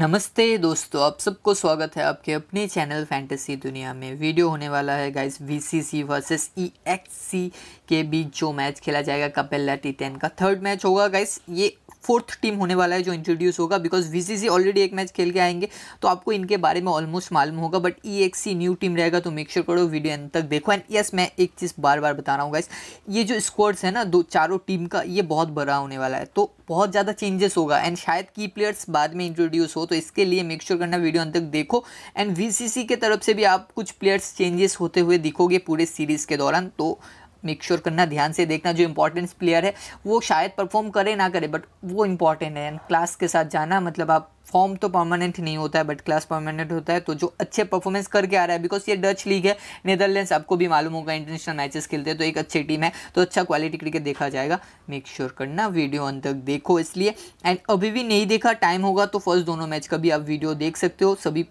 नमस्ते दोस्तों आप सबको स्वागत है आपके अपने चैनल फैंटेसी दुनिया में वीडियो होने वाला है गाइस वीसीसी वर्सेस ईएक्ससी के बीच जो मैच खेला जाएगा कपेला टी टेन का थर्ड मैच होगा गाइस ये फोर्थ टीम होने वाला है जो इंट्रोड्यूस होगा बिकॉज वीसीसी ऑलरेडी एक मैच खेल के आएंगे तो आपको इनके बारे में ऑलमोस्ट मालूम होगा बट ईएक्ससी न्यू टीम रहेगा तो मेक श्योर sure करो वीडियो एंड तक देखो एंड यस मैं एक चीज़ बार बार बता रहा हूँ गाइस ये जो स्क्वाड्स है ना दो चारों टीम का ये बहुत बड़ा होने वाला है तो बहुत ज़्यादा चेंजेस होगा एंड शायद की प्लेयर्स बाद में इंट्रोड्यूस हो तो इसके लिए मेक श्योर करना वीडियो अंत तक देखो एंड वी के तरफ से भी आप कुछ प्लेयर्स चेंजेस होते हुए दिखोगे पूरे सीरीज़ के दौरान तो मेक श्योर sure करना ध्यान से देखना जो इंपॉर्टेंट प्लेयर है वो शायद परफॉर्म करे ना करे बट वो इम्पॉर्टेंट है एंड क्लास के साथ जाना मतलब आप फॉर्म तो परमानेंट नहीं होता है बट क्लास परमानेंट होता है तो जो अच्छे परफॉर्मेंस करके आ रहा है बिकॉज ये डच लीग है नेदरलैंड्स आपको भी मालूम होगा इंटरनेशनल मैचेस खेलते हैं तो एक अच्छी टीम है तो अच्छा क्वालिटी क्रिकेट देखा जाएगा मेक श्योर sure करना वीडियो अंत तक देखो इसलिए एंड अभी भी नहीं देखा टाइम होगा तो फर्स्ट दोनों मैच का भी आप वीडियो देख सकते हो सभी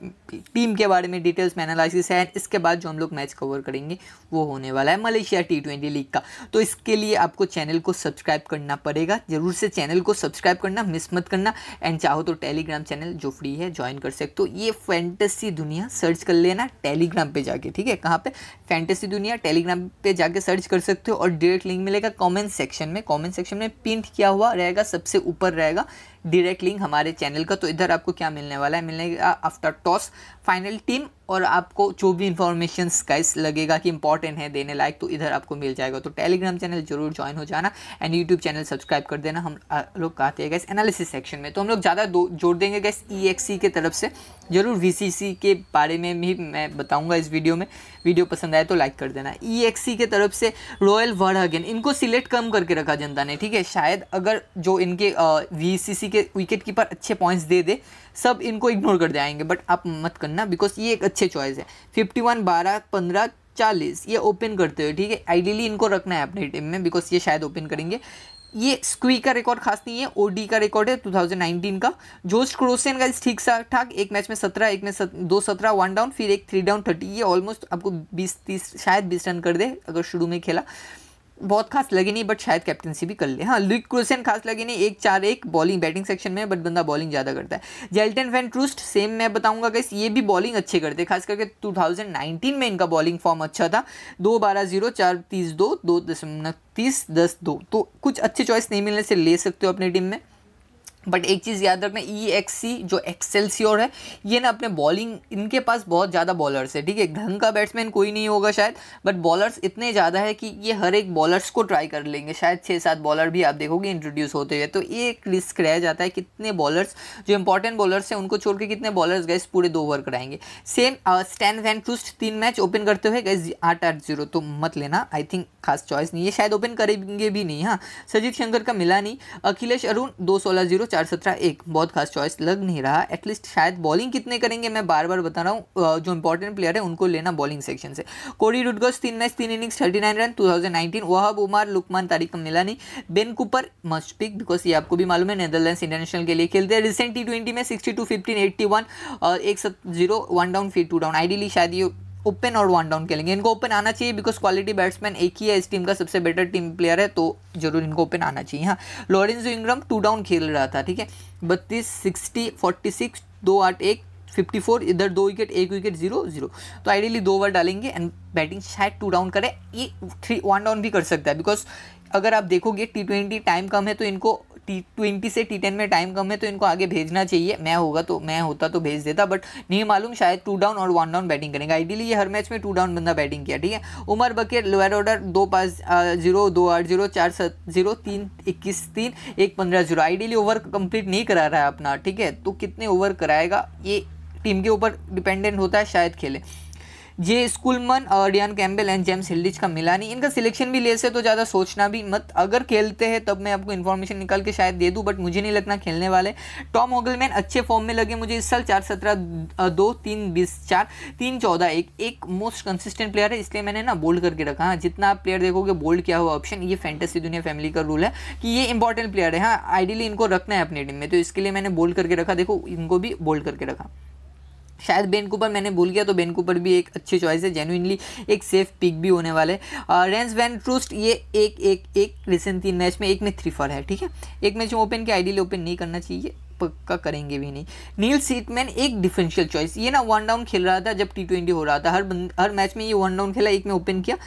टीम के बारे में डिटेल्स में एनालिसिस है इसके बाद जो हम लोग मैच कवर करेंगे वो होने वाला है मलेशिया टी ट्वेंटी लीग का तो इसके लिए आपको चैनल को सब्सक्राइब करना पड़ेगा जरूर से चैनल को सब्सक्राइब करना मिस मत करना एंड चाहो तो टेलीग्राम चैनल जो फ्री है ज्वाइन कर सकते हो ये फैंटेसी दुनिया सर्च कर लेना टेलीग्राम पे जाके ठीक है कहाँ पे फैंटेसी दुनिया टेलीग्राम पे जाके सर्च कर सकते हो और डायरेक्ट लिंक मिलेगा कमेंट सेक्शन में कमेंट सेक्शन में पिंट किया हुआ रहेगा सबसे ऊपर रहेगा डायरेक्ट लिंक हमारे चैनल का तो इधर आपको क्या मिलने वाला है मिलने का आफ्टर टॉस फाइनल टीम और आपको जो भी इंफॉर्मेशन गाइस लगेगा कि इंपॉर्टेंट है देने लायक तो इधर आपको मिल जाएगा तो टेलीग्राम चैनल जरूर ज्वाइन हो जाना एंड यूट्यूब चैनल सब्सक्राइब कर देना हम लोग कहते हैं गैस एनालिसिस सेक्शन में तो हम लोग ज़्यादा जोड़ देंगे गैस ई e e के तरफ से ज़रूर वी के बारे में भी मैं बताऊँगा इस वीडियो में वीडियो पसंद आए तो लाइक कर देना ई e के तरफ से रॉयल अगेन इनको सिलेक्ट कम करके रखा जनता ने ठीक है शायद अगर जो इनके वी के विकेट कीपर अच्छे पॉइंट्स दे दे सब इनको इग्नोर कर आएंगे बट आप मत करना बिकॉज ये एक अच्छे चॉइस है फिफ्टी वन बारह पंद्रह चालीस ये ओपन करते हो ठीक है आइडियली इनको रखना है अपने टीम में बिकॉज ये शायद ओपन करेंगे ये स्क्वी का रिकॉर्ड खास नहीं है ओडी का रिकॉर्ड है 2019 का जोश क्रोसियन का ठीक ठाक एक मैच में सत्रह एक में सत, दो सत्रह वन डाउन फिर एक थ्री डाउन थर्टी ये ऑलमोस्ट आपको बीस तीस शायद बीस रन कर दे अगर शुरू में खेला बहुत खास लगे नहीं बट शायद कैप्टनसी भी कर ले हाँ लुक क्रोसन खास लगे नहीं एक चार एक बॉलिंग बैटिंग सेक्शन में बट बंदा बॉलिंग ज़्यादा करता है जेल्टन फैन ट्रूस्ट सेम मैं बताऊंगा कैसे ये भी बॉलिंग अच्छे करते खास करके 2019 में इनका बॉलिंग फॉर्म अच्छा था दो बारह जीरो चार तीस दो दो दशमलव तीस दस दो तो कुछ अच्छे चॉइस नहीं मिलने से ले सकते हो अपनी टीम में बट एक चीज़ याद रखना ई एक्स सी जो एक्सेल्सियोर है ये ना अपने बॉलिंग इनके पास बहुत ज़्यादा बॉलर्स है ठीक है ढंग का बैट्समैन कोई नहीं होगा शायद बट बॉलर्स इतने ज़्यादा है कि ये हर एक बॉलर्स को ट्राई कर लेंगे शायद छः सात बॉलर भी आप देखोगे इंट्रोड्यूस होते हुए तो ये एक रिस्क रह जाता है कितने बॉलर्स जो इंपॉर्टेंट बॉलर्स हैं उनको छोड़ के कितने बॉलर्स गए पूरे दो ओवर कराएंगे सेम स्टैंड वैन ट्रूस्ट तीन मैच ओपन करते हुए गए आठ आठ जीरो तो मत लेना आई थिंक खास चॉइस नहीं है शायद ओपन करेंगे भी नहीं हाँ सजीत शंकर का मिला नहीं अखिलेश अरुण दो सोलह जीरो चार सत्रह एक बहुत खास चॉइस लग नहीं रहा एटलीस्ट शायद बॉलिंग कितने करेंगे मैं बार बार बता रहा हूँ जो इंपॉर्टेंट प्लेयर है उनको लेना बॉलिंग सेक्शन से कोडी रुडगस तीन मैच तीन innings thirty nine run two thousand Umar Luqman तारीख को मिला नहीं Ben Cooper must pick because ये आपको भी मालूम है नेदरलैंड्स इंटरनेशनल के लिए खेलते हैं रिसेंट टी में sixty two fifteen eighty one एक जीरो वन डाउन फिर टू डाउन आइडियली शायद ये ओपन और वन डाउन खेलेंगे इनको ओपन आना चाहिए बिकॉज क्वालिटी बैट्समैन एक ही है इस टीम का सबसे बेटर टीम प्लेयर है तो जरूर इनको ओपन आना चाहिए हाँ लॉरेंस इंग्रम टू डाउन खेल रहा था ठीक है बत्तीस सिक्सटी फोर्टी सिक्स दो आठ एक फिफ्टी फोर इधर दो विकेट एक विकेट जीरो जीरो तो आइडियली दो ओवर डालेंगे एंड बैटिंग शायद टू डाउन करें ये थ्री वन डाउन भी कर सकता है बिकॉज अगर आप देखोगे टी ट्वेंटी टाइम कम है तो इनको टी ट्वेंटी से टी टेन में टाइम कम है तो इनको आगे भेजना चाहिए मैं होगा तो मैं होता तो भेज देता बट नहीं मालूम शायद टू डाउन और वन डाउन बैटिंग करेंगे आइडियली ये हर मैच में टू डाउन बंदा बैटिंग किया ठीक है उमर बकेर लोअर ऑर्डर दो पाँच जीरो दो आठ जीरो चार सत जीरो तीन इक्कीस तीन एक पंद्रह जीरो आइडियली ओवर कंप्लीट नहीं करा रहा है अपना ठीक है तो कितने ओवर कराएगा ये टीम के ऊपर डिपेंडेंट होता है शायद खेले जे स्कूलमन और Dean Campbell and James Hilditch का मिला नहीं इनका सिलेक्शन भी ले से तो ज़्यादा सोचना भी मत अगर खेलते हैं तब मैं आपको इन्फॉर्मेशन निकाल के शायद दे दूँ बट मुझे नहीं लगना खेलने वाले टॉम होगलमैन अच्छे फॉर्म में लगे मुझे इस साल चार सत्रह दो तीन बीस चार तीन चौदह एक एक मोस्ट कंसिस्टेंट प्लेयर है इसलिए मैंने ना बोल्ड करके रखा हाँ जितना आप प्लेयर देखोगे बोल्ड क्या हुआ ऑप्शन ये फैंटेसी दुनिया फैमिली का रूल है कि ये इंपॉर्टेंट प्लेयर है हाँ आइडियली इनको रखना है अपनी टीम में तो इसके लिए मैंने बोल्ड करके रखा देखो इनको भी बोल्ड करके रखा शायद बेन कूपर मैंने भूल गया तो बेन कूपर भी एक अच्छी चॉइस है जेनुइनली एक सेफ पिक भी होने वाले रेंस वैन ट्रूस्ट ये एक एक एक रिसेंट तीन मैच में एक में थ्री फॉर है ठीक है एक मैच में ओपन के आइडियली ओपन नहीं करना चाहिए पक्का करेंगे भी नहीं नील सीटमैन एक डिफेंशियल चॉइस ये ना वन डाउन खेल रहा था जब टी ट्वेंटी हो रहा था हर बंद हर मैच में ये वन डाउन खेला एक में ओपन किया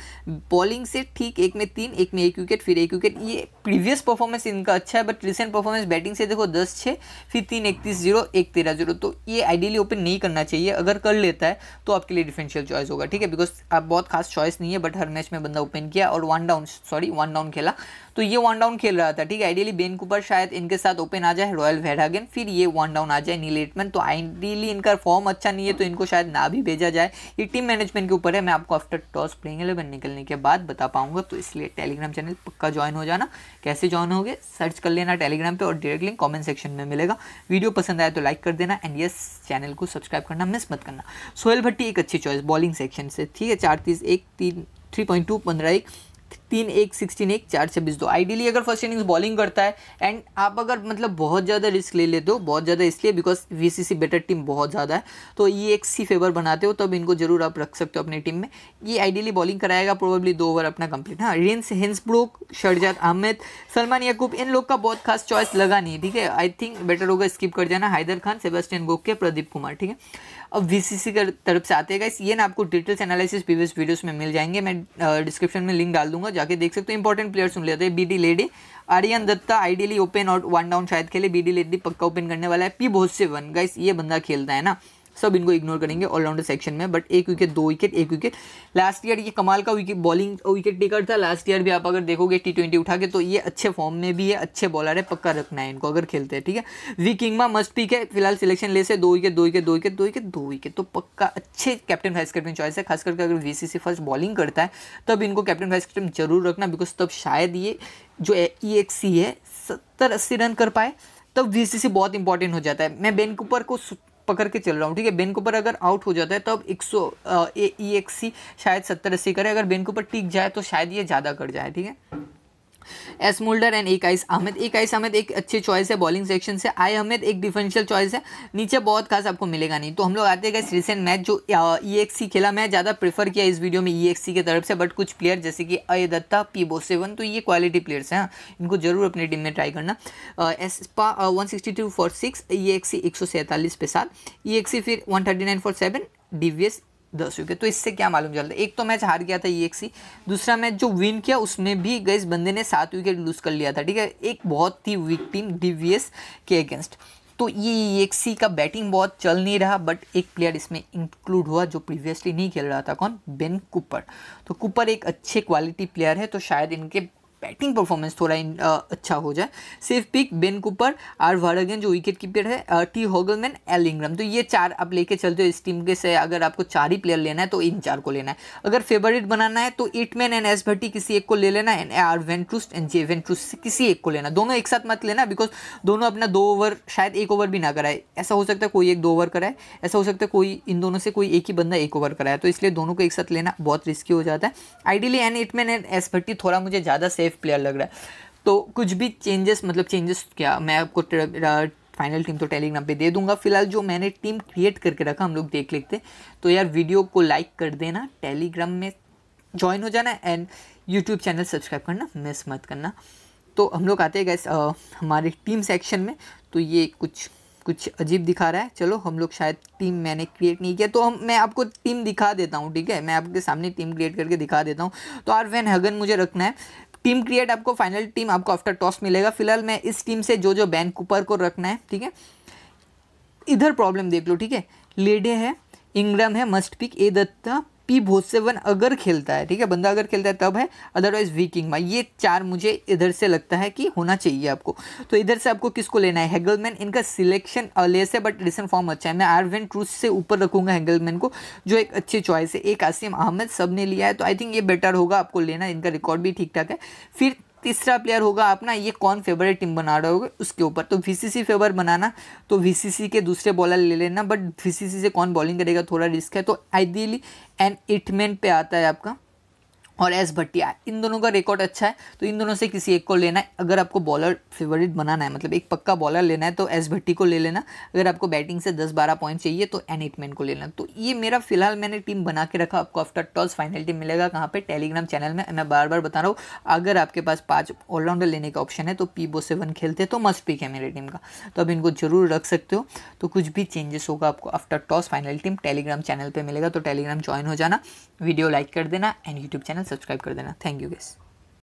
बॉलिंग से ठीक एक में तीन एक में एक विकेट फिर एक विकेट ये प्रीवियस परफॉर्मेंस इनका अच्छा है बट रिसेंट परफॉर्मेंस बैटिंग से देखो दस छः फिर तीन इकतीस जीरो एक तेरह जीरो तो ये आइडियली ओपन नहीं करना चाहिए अगर कर लेता है तो आपके लिए डिफेंशियल चॉइस होगा ठीक है बिकॉज आप बहुत खास चॉइस नहीं है बट हर मैच में बंदा ओपन किया और one down sorry one down खेला तो ये वन डाउन खेल रहा था ठीक है आइडियली बेन कूपर शायद इनके साथ ओपन आ जाए रॉयल वेडागन फिर ये वन डाउन आ जाए नीलेटमैन तो आइडियली इनका फॉर्म अच्छा नहीं है तो इनको शायद ना भी भेजा जाए ये टीम मैनेजमेंट के ऊपर है मैं आपको आफ्टर टॉस प्लेइंग एलेवन निकलने के बाद बता पाऊंगा तो इसलिए टेलीग्राम चैनल पक्का ज्वाइन हो जाना कैसे ज्वाइन होगे सर्च कर लेना टेलीग्राम पर और डायरेक्ट लिंक कॉमेंट सेक्शन में मिलेगा वीडियो पसंद आए तो लाइक कर देना एंड यस चैनल को सब्सक्राइब करना मिस मत करना सोहेल भट्टी एक अच्छी चॉइस बॉलिंग सेक्शन से ठीक है चार तीस एक तीन थ्री पॉइंट टू पंद्रह एक तीन एक सिक्सटीन एक चार छब्बीस दो आइडियली अगर फर्स्ट इनिंग्स बॉलिंग करता है एंड आप अगर मतलब बहुत ज़्यादा रिस्क ले लेते हो बहुत ज़्यादा इसलिए बिकॉज वी बेटर टीम बहुत ज़्यादा है तो ये एक सी फेवर बनाते हो तब इनको जरूर आप रख सकते हो अपनी टीम में ये आइडियली बॉलिंग कराएगा प्रोबेबली दो ओवर अपना कंप्लीट हाँ रिन्स ब्रोक शर्जाद अहमद सलमान यकूब इन लोग का बहुत खास चॉइस लगा नहीं ठीक है आई थिंक बेटर होगा स्किप कर जाना हैदर खान सेबेस्टियन के प्रदीप कुमार ठीक है अब वी सी सी तरफ से आते हैं ये ना आपको डिटेल्स एनालिसिस प्रीवियस वीडियोस में मिल जाएंगे मैं डिस्क्रिप्शन में लिंक डाल दूंगा जाके देख सकते हो इंपॉर्टेंट प्लेयर सुन लेते हैं B D Leede Aryan Datta ideally open और वन डाउन शायद खेले बी डी लेडी पक्का ओपन करने वाला है पी बहुत से वन गाइस ये बंदा खेलता है ना सब इनको इग्नोर करेंगे ऑलराउंडर सेक्शन में बट एक विकेट दो विकेट एक विकेट लास्ट ईयर ये कमाल का विकेट बॉलिंग विकेट टेकर था लास्ट ईयर भी आप अगर देखोगे टी ट्वेंटी उठा के तो ये अच्छे फॉर्म में भी है अच्छे बॉलर है पक्का रखना है इनको अगर खेलते हैं ठीक है वी किंगमा मस्ट पिक है फिलहाल सिलेक्शन ले से दो विकेट दो विकेट दो विकेट दो विकेट दो विकेट तो पक्का अच्छे कैप्टन वाइस कैप्टन चॉइस है खास करके अगर वी फर्स्ट बॉलिंग करता है तब इनको कैप्टन वाइस कैप्टन जरूर रखना बिकॉज तब शायद ये जो ई एक्स सी है सत्तर अस्सी रन कर पाए तब वी बहुत इंपॉर्टेंट हो जाता है मैं बेन कूपर को पकड़ के चल रहा हूँ ठीक है बेन के ऊपर अगर आउट हो जाता है तो अब एक सौ ई एक्स सी शायद सत्तर अस्सी करे अगर बेन के ऊपर टिक जाए तो शायद ये ज़्यादा कर जाए ठीक है एस मोल्डर एंड एक आइस अहमद एक आइस अहमद एक अच्छी चॉइस है बॉलिंग सेक्शन से आई अहमद एक डिफेंशियल चॉइस है नीचे बहुत खास आपको मिलेगा नहीं तो हम लोग आते गए रिसेंट मैच जो ई एक्स सी खेला मैं ज़्यादा प्रेफर किया इस वीडियो में ई एक्स सी की तरफ से बट कुछ प्लेयर जैसे कि अय दत्ता पी बोसेवन तो ये क्वालिटी प्लेयर्स हैं इनको जरूर अपनी टीम में ट्राई करना एस पा one sixty two four six E X C एक सौ सैंतालीस पे सात ई एक्स सी फिर one thirty nine four seven D V S दस हो तो इससे क्या मालूम चलता है एक तो मैच हार गया था ई e एक्सी दूसरा मैच जो विन किया उसमें भी गई बंदे ने सात विकेट लूज कर लिया था ठीक है एक बहुत ही वीक टीम डी के अगेंस्ट तो ये ई e का बैटिंग बहुत चल नहीं रहा बट एक प्लेयर इसमें इंक्लूड हुआ जो प्रीवियसली नहीं खेल रहा था कौन बेन कुपर तो कुपर एक अच्छे क्वालिटी प्लेयर है तो शायद इनके बैटिंग परफॉर्मेंस थोड़ा इन, आ, अच्छा हो जाए safe pick Ben Cooper R वर्गन जो विकेट कीपर है आ, टी होगलमैन एल इंग्रम तो ये चार आप लेके चलते हो इस टीम के से अगर आपको चार ही प्लेयर लेना है तो इन चार को लेना है अगर फेवरेट बनाना है तो इटमैन एंड एस भट्टी किसी एक को ले लेना एंड आर वेंट्रुस्ट एंड जे वेंट्रुस्ट किसी एक को लेना दोनों एक साथ मत लेना बिकॉज दोनों अपना दो ओवर शायद एक ओवर भी ना कराए ऐसा हो सकता है कोई एक दो ओवर कराए ऐसा हो सकता है कोई इन दोनों से कोई एक ही बंदा एक ओवर कराए तो इसलिए दोनों को एक साथ लेना बहुत रिस्की हो जाता है आइडियली एन इटमैन एंड एस भट्टी थोड़ा मुझे ज़्यादा सेफ सेफ प्लेयर लग रहा है तो कुछ भी चेंजेस मतलब चेंजेस क्या मैं आपको फाइनल टीम तो टेलीग्राम पे दे दूंगा फिलहाल जो मैंने टीम क्रिएट करके रखा हम लोग देख लेते तो यार वीडियो को लाइक कर देना टेलीग्राम में ज्वाइन हो जाना एंड यूट्यूब चैनल सब्सक्राइब करना मिस मत करना तो हम लोग आते हैं गैस आ, हमारे टीम सेक्शन में तो ये कुछ कुछ अजीब दिखा रहा है चलो हम लोग शायद टीम मैंने क्रिएट नहीं किया तो हम मैं आपको टीम दिखा देता हूँ ठीक है मैं आपके सामने टीम क्रिएट करके दिखा देता हूँ तो आर वैन हगन मुझे रखना है टीम क्रिएट आपको फाइनल टीम आपको आफ्टर टॉस मिलेगा फिलहाल मैं इस टीम से जो जो बैन कूपर को रखना है ठीक है इधर प्रॉब्लम देख लो ठीक है लेडे है इंग्रम है must pick A Datta P seven अगर खेलता है ठीक है बंदा अगर खेलता है तब है अदरवाइज वी किंग माई ये चार मुझे इधर से लगता है कि होना चाहिए आपको तो इधर से आपको किसको लेना है हेगलमैन इनका सिलेक्शन अलेस है बट रिसेंट फॉर्म अच्छा है मैं आरविन ट्रूस से ऊपर रखूंगा हैगलमैन को जो एक अच्छी चॉइस है एक आसिम अहमद सब ने लिया है तो आई थिंक ये बेटर होगा आपको लेना इनका रिकॉर्ड भी ठीक ठाक है फिर तीसरा प्लेयर होगा अपना ये कौन फेवरेट टीम बना रहा होगा उसके ऊपर तो वीसीसी फेवर बनाना तो वीसीसी के दूसरे बॉलर ले लेना बट वीसीसी से कौन बॉलिंग करेगा थोड़ा रिस्क है तो आइडियली एन एटमेंट पे आता है आपका और एस भट्टिया इन दोनों का रिकॉर्ड अच्छा है तो इन दोनों से किसी एक को लेना है अगर आपको बॉलर फेवरेट बनाना है मतलब एक पक्का बॉलर लेना है तो एस भट्टी को ले लेना अगर आपको बैटिंग से दस बारह पॉइंट चाहिए तो एन एटमैन को लेना तो ये मेरा फिलहाल मैंने टीम बना के रखा आपको आफ्टर टॉस फाइनल टीम मिलेगा कहाँ पर टेलीग्राम चैनल में मैं बार बार बता रहा हूँ अगर आपके पास पाँच ऑलराउंडर लेने का ऑप्शन है तो पी बो सेवन खेलते तो मस्ट पिक है मेरी टीम का तो अब इनको जरूर रख सकते हो तो कुछ भी चेंजेस होगा आपको after toss final team Telegram channel पर मिलेगा तो टेलीग्राम ज्वाइन हो जाना वीडियो लाइक कर देना एंड यूट्यूब चैनल सब्सक्राइब कर देना थैंक यू गैस